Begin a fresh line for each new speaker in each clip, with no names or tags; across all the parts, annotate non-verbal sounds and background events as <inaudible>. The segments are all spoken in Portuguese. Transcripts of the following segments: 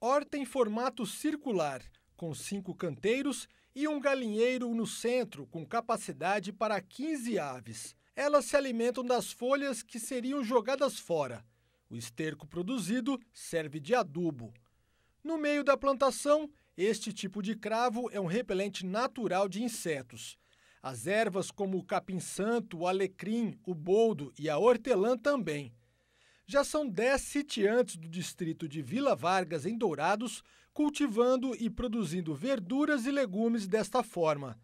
horta em formato circular, com cinco canteiros e um galinheiro no centro, com capacidade para 15 aves. Elas se alimentam das folhas que seriam jogadas fora. O esterco produzido serve de adubo. No meio da plantação, este tipo de cravo é um repelente natural de insetos. As ervas como o capim-santo, o alecrim, o boldo e a hortelã também já são 10 sitiantes do distrito de Vila Vargas, em Dourados, cultivando e produzindo verduras e legumes desta forma.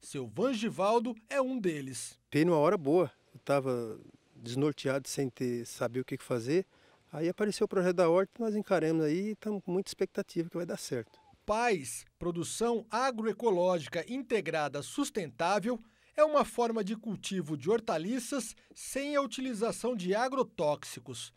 Seu Vangivaldo é um deles. Tem uma hora boa, eu estava desnorteado sem ter, saber o que fazer. Aí apareceu o projeto da horta, nós encaramos aí e estamos com muita expectativa que vai dar certo. PAIS, Produção Agroecológica
Integrada Sustentável, é uma forma de cultivo de hortaliças sem a utilização de agrotóxicos.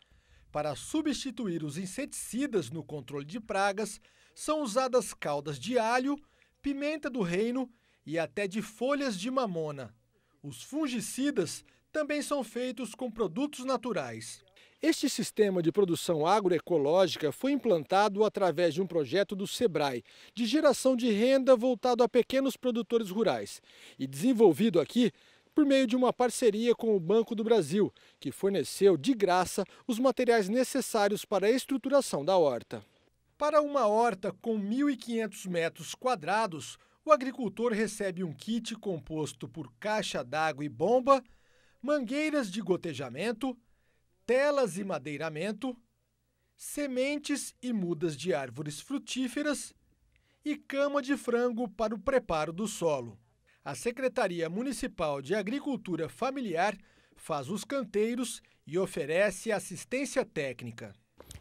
Para substituir os inseticidas no controle de pragas, são usadas caldas de alho, pimenta do reino e até de folhas de mamona. Os fungicidas também são feitos com produtos naturais. Este sistema de produção agroecológica foi implantado através de um projeto do SEBRAE, de geração de renda voltado a pequenos produtores rurais, e desenvolvido aqui por meio de uma parceria com o Banco do Brasil, que forneceu de graça os materiais necessários para a estruturação da horta. Para uma horta com 1.500 metros quadrados, o agricultor recebe um kit composto por caixa d'água e bomba, mangueiras de gotejamento, telas e madeiramento, sementes e mudas de árvores frutíferas e cama de frango para o preparo do solo. A Secretaria Municipal de Agricultura Familiar faz os canteiros e oferece assistência técnica.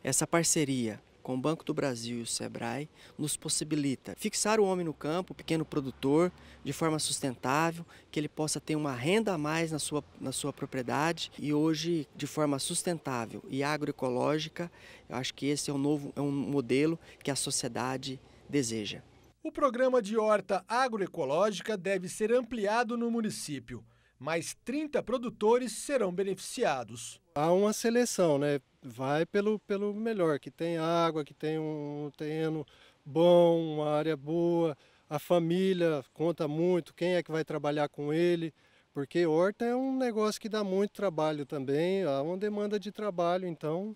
Essa parceria com o Banco do Brasil e o Sebrae, nos possibilita fixar o homem no campo, o pequeno produtor, de forma sustentável, que ele possa ter uma renda a mais na sua, na sua propriedade. E hoje, de forma sustentável e agroecológica, eu acho que esse é um novo é um modelo que a sociedade deseja.
O programa de horta agroecológica deve ser ampliado no município mais 30 produtores serão beneficiados. Há uma seleção, né? Vai pelo, pelo melhor, que tem água, que tem um terreno bom, uma área boa, a família conta muito, quem é que vai trabalhar com ele, porque horta é um negócio que dá muito trabalho também, há uma demanda de trabalho, então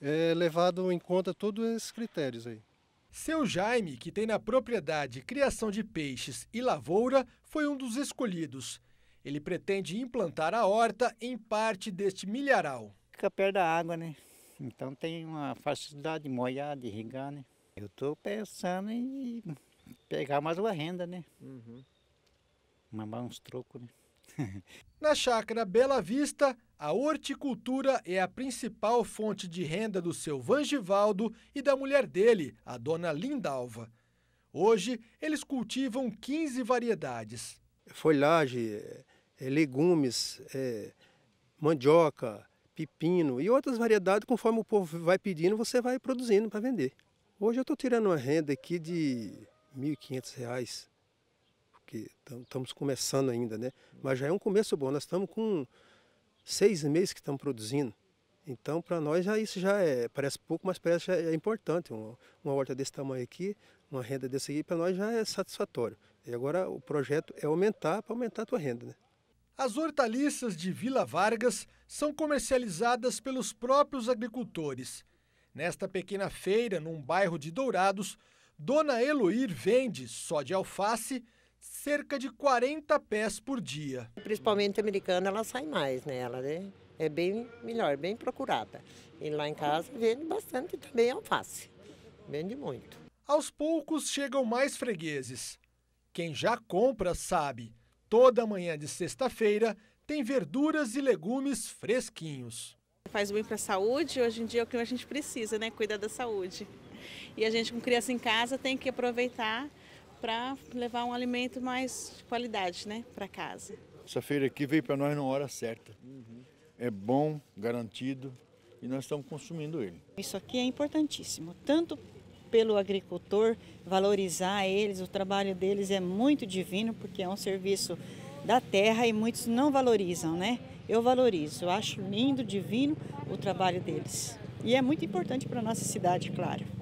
é levado em conta todos esses critérios aí. Seu Jaime, que tem na propriedade criação de peixes e lavoura, foi um dos escolhidos. Ele pretende implantar a horta em parte deste
milharal. Fica perto da água, né? Então tem uma facilidade de molhar, de irrigar, né? Eu estou pensando em pegar mais uma renda, né? Uhum. Mamar uns trocos, né? <laughs> Na chácara Bela Vista, a
horticultura é a principal fonte de renda do seu Vangivaldo e da mulher
dele, a dona Lindalva. Hoje, eles cultivam 15 variedades. Folhagem, é, legumes, é, mandioca, pepino e outras variedades, conforme o povo vai pedindo, você vai produzindo para vender. Hoje eu estou tirando uma renda aqui de R$ 1.500,00 porque estamos começando ainda, né? Mas já é um começo bom, nós estamos com seis meses que estamos produzindo. Então, para nós, já, isso já é, parece pouco, mas parece já é importante. Uma, uma horta desse tamanho aqui, uma renda desse aqui, para nós já é satisfatório. E agora o projeto é aumentar, para aumentar a tua renda, né? As hortaliças de Vila Vargas são
comercializadas pelos próprios agricultores. Nesta pequena feira, num bairro de Dourados, Dona Eloir vende, só de alface, cerca de 40 pés por dia. Principalmente americana, ela sai mais nela, né? É, é bem melhor, bem procurada. E lá em casa vende bastante também alface. Vende muito. Aos poucos chegam mais fregueses. Quem já compra sabe Toda manhã de sexta-feira tem verduras e legumes fresquinhos. Faz bem para a saúde, hoje em dia é o que a gente precisa, né? Cuidar da saúde. E a gente com criança em casa tem que aproveitar para levar um alimento mais de qualidade, né, para casa. Essa feira aqui veio para nós na hora certa. Uhum. É bom, garantido e nós estamos consumindo ele. Isso aqui é importantíssimo, tanto pelo agricultor, valorizar eles. O trabalho deles é muito divino, porque é um serviço da terra e muitos não valorizam, né? Eu valorizo, eu acho lindo, divino o trabalho deles. E é muito importante para a nossa cidade, claro.